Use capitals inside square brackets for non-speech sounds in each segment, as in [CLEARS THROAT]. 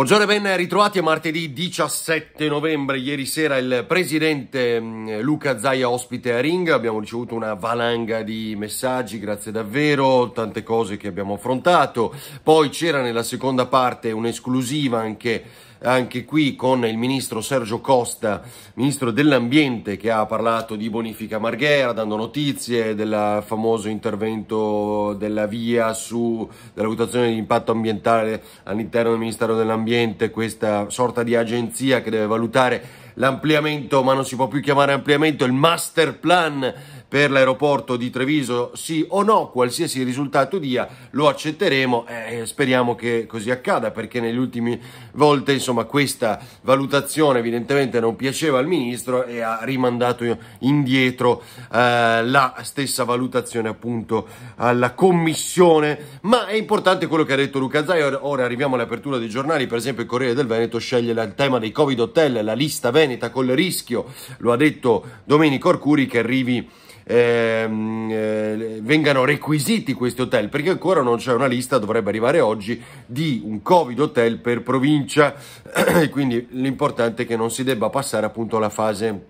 Buongiorno e ben ritrovati, è martedì 17 novembre, ieri sera il presidente mm, Luca Zaia ospite a Ring, abbiamo ricevuto una valanga di messaggi, grazie davvero, tante cose che abbiamo affrontato, poi c'era nella seconda parte un'esclusiva anche anche qui con il ministro Sergio Costa, ministro dell'ambiente, che ha parlato di bonifica Marghera, dando notizie del famoso intervento della via sulla valutazione di impatto ambientale all'interno del Ministero dell'Ambiente ambiente, questa sorta di agenzia che deve valutare l'ampliamento, ma non si può più chiamare ampliamento, il master plan per l'aeroporto di Treviso, sì o no, qualsiasi risultato dia, lo accetteremo e eh, speriamo che così accada perché negli ultimi volte insomma, questa valutazione evidentemente non piaceva al ministro e ha rimandato indietro eh, la stessa valutazione appunto alla commissione. Ma è importante quello che ha detto Luca Zai, ora arriviamo all'apertura dei giornali, per esempio il Corriere del Veneto sceglie il tema dei Covid hotel, la lista veneta col rischio, lo ha detto Domenico Arcuri che arrivi Ehm, eh, vengano requisiti questi hotel, perché ancora non c'è una lista, dovrebbe arrivare oggi, di un Covid hotel per provincia, [CLEARS THROAT] e quindi l'importante è che non si debba passare appunto alla fase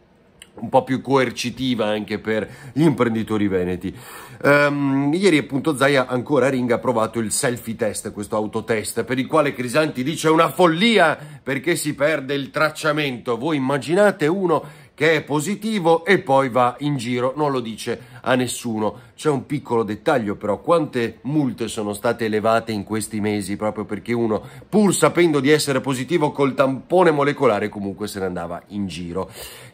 un po' più coercitiva anche per gli imprenditori veneti. Um, ieri appunto Zaia ancora a Ring ha provato il selfie test, questo autotest, per il quale Crisanti dice una follia perché si perde il tracciamento. Voi immaginate uno che è positivo e poi va in giro, non lo dice a nessuno. C'è un piccolo dettaglio però, quante multe sono state elevate in questi mesi proprio perché uno, pur sapendo di essere positivo col tampone molecolare, comunque se ne andava in giro.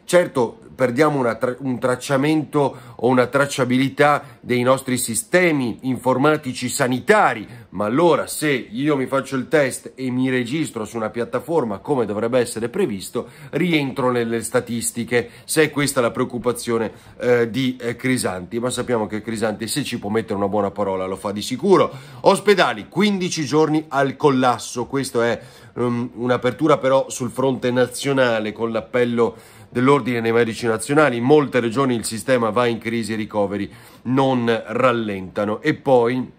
Certo, perdiamo tra un tracciamento o una tracciabilità dei nostri sistemi informatici sanitari, ma allora se io mi faccio il test e mi registro su una piattaforma come dovrebbe essere previsto, rientro nelle statistiche, se è questa la preoccupazione eh, di eh, Crisanti, ma sappiamo che Crisanti Crisante se ci può mettere una buona parola lo fa di sicuro. Ospedali, 15 giorni al collasso, questa è um, un'apertura però sul fronte nazionale con l'appello dell'ordine dei medici nazionali. In molte regioni il sistema va in crisi i ricoveri non rallentano. E poi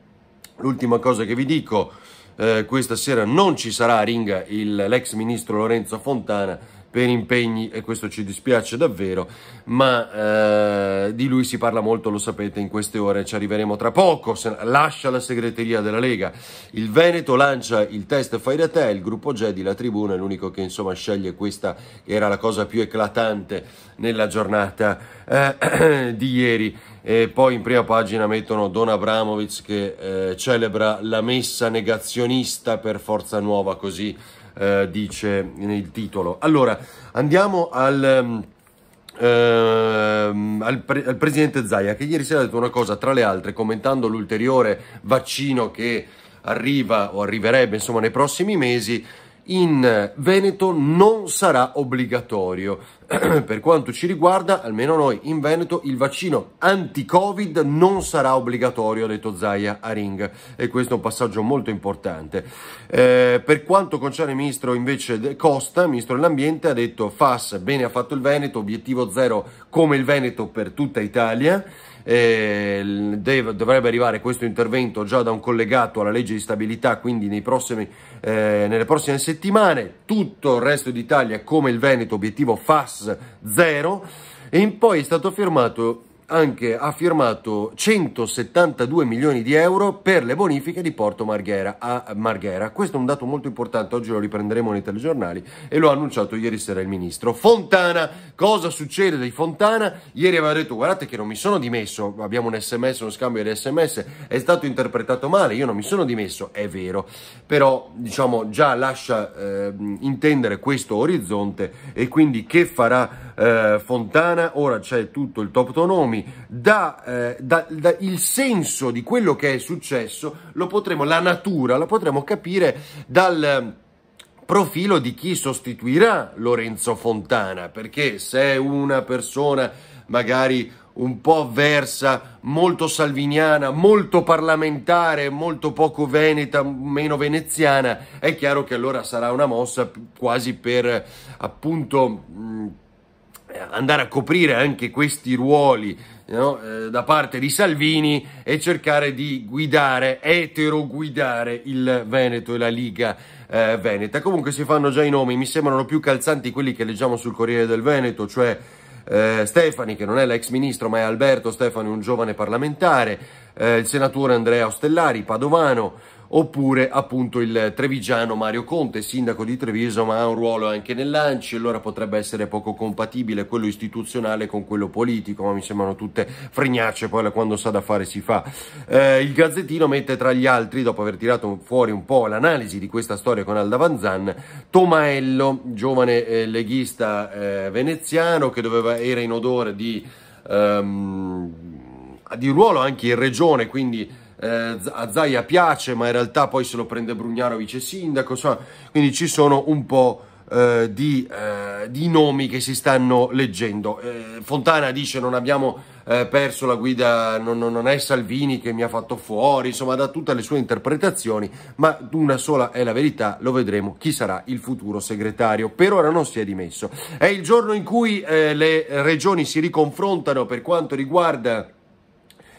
l'ultima cosa che vi dico, eh, questa sera non ci sarà a Ringa l'ex ministro Lorenzo Fontana per impegni e questo ci dispiace davvero, ma eh, di lui si parla molto, lo sapete, in queste ore ci arriveremo tra poco, se, lascia la segreteria della Lega, il Veneto lancia il test fai da te, il gruppo Jedi, la tribuna è l'unico che insomma sceglie questa che era la cosa più eclatante nella giornata eh, [CLEARS THROAT] di ieri e poi in prima pagina mettono Don Abramovic che eh, celebra la messa negazionista per Forza Nuova così eh, dice nel titolo. Allora, andiamo al... Ehm, ehm, al, pre- al, presidente Zaia che ieri sera ha detto una cosa tra le altre commentando l'ulteriore vaccino che arriva o arriverebbe insomma nei prossimi mesi in Veneto non sarà obbligatorio [CLEARS THROAT] per quanto ci riguarda, almeno noi in Veneto, il vaccino anti-Covid non sarà obbligatorio, ha detto Zaia a Ring, e questo è un passaggio molto importante. Eh, per quanto concerne il ministro invece Costa, ministro dell'Ambiente, ha detto FAS, bene ha fatto il Veneto, obiettivo zero come il Veneto per tutta Italia. Eh, deve, dovrebbe arrivare questo intervento già da un collegato alla legge di stabilità, quindi prossimi, eh, nelle prossime settimane. Tutto il resto d'Italia, come il Veneto, obiettivo FAS Pass 0 e in poi è stato firmato anche ha firmato 172 milioni di euro per le bonifiche di Porto Marghera a Marghera. Questo è un dato molto importante, oggi lo riprenderemo nei telegiornali e lo ha annunciato ieri sera il ministro. Fontana, cosa succede di Fontana? Ieri aveva detto guardate che non mi sono dimesso, abbiamo un sms, uno scambio di sms, è stato interpretato male, io non mi sono dimesso, è vero, però diciamo già lascia eh, intendere questo orizzonte e quindi che farà eh, Fontana? Ora c'è tutto il top tonomi nomi, da, eh, da, da il senso di quello che è successo, lo potremo, la natura, la potremo capire dal eh, profilo di chi sostituirà Lorenzo Fontana, perché se è una persona magari un po' versa, molto salviniana, molto parlamentare, molto poco veneta, meno veneziana, è chiaro che allora sarà una mossa quasi per appunto eh, andare a coprire anche questi ruoli no, eh, da parte di Salvini e cercare di guidare, eteroguidare il Veneto e la Liga eh, Veneta. Comunque si fanno già i nomi, mi sembrano più calzanti quelli che leggiamo sul Corriere del Veneto, cioè eh, Stefani, che non è l'ex ministro ma è Alberto Stefani, un giovane parlamentare, eh, il senatore Andrea Ostellari, Padovano, oppure appunto il trevigiano Mario Conte, sindaco di Treviso ma ha un ruolo anche nell'Anci, allora potrebbe essere poco compatibile quello istituzionale con quello politico, ma mi sembrano tutte fregnacce, poi quando sa da fare si fa. Eh, il Gazzettino mette tra gli altri, dopo aver tirato fuori un po' l'analisi di questa storia con Alda Vanzan, Tomaello, giovane eh, leghista eh, veneziano che doveva, era in odore di, um, di ruolo anche in regione, quindi eh, a Zaia piace, ma in realtà poi se lo prende Brugnaro vice sindaco, insomma, quindi ci sono un po' eh, di, eh, di, nomi che si stanno leggendo. Eh, Fontana dice non abbiamo eh, perso la guida, non, non, è Salvini che mi ha fatto fuori, insomma da tutte le sue interpretazioni, ma una sola è la verità, lo vedremo chi sarà il futuro segretario. Per ora non si è dimesso. È il giorno in cui le regioni si riconfrontano per quanto riguarda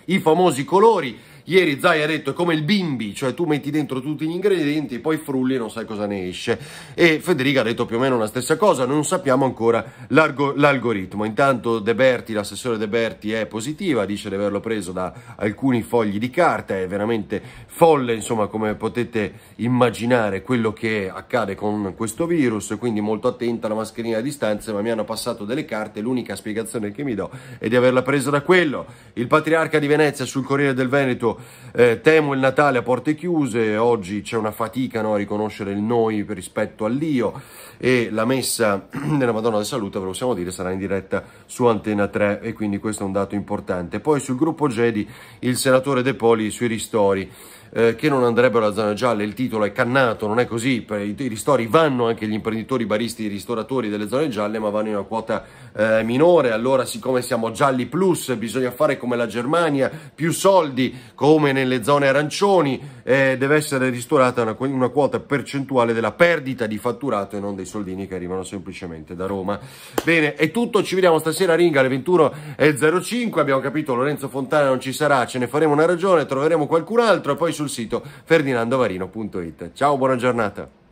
i famosi colori. Ieri Zai ha detto è come il bimbi, cioè tu metti dentro tutti gli ingredienti poi frulli e non sai cosa ne esce. E Federica ha detto più o meno la stessa cosa, non sappiamo ancora l'algoritmo. Intanto De Berti, l'assessore De Berti è positiva, dice di averlo preso da alcuni fogli di carta, è veramente folle, insomma, come potete immaginare quello che accade con questo virus, quindi molto attenta alla mascherina a distanza, ma mi hanno passato delle carte, l'unica spiegazione che mi do è di averla presa da quello. Il patriarca di Venezia sul Corriere del Veneto eh, temo il Natale a porte chiuse, oggi c'è una fatica no, a riconoscere il noi rispetto all'io e la messa [CLEARS THROAT] della Madonna della Salute, ve lo possiamo dire, sarà in diretta su Antena 3 e quindi questo è un dato importante. Poi sul gruppo Jedi il senatore De Poli sui ristori eh, che non andrebbero alla zona gialla, il titolo è cannato, non è così, i, i ristori vanno anche gli imprenditori, i baristi, i ristoratori delle zone gialle, ma vanno in una quota eh, minore, allora siccome siamo gialli plus bisogna fare come la Germania, più soldi come nelle zone arancioni, eh, deve essere ristorata una, una quota percentuale della perdita di fatturato e non dei soldini che arrivano semplicemente da Roma. Bene, è tutto, ci vediamo stasera a Ringa alle 21.05, abbiamo capito Lorenzo Fontana non ci sarà, ce ne faremo una ragione, troveremo qualcun altro e poi sul sul sito ferdinandovarino.it. Ciao, buona giornata.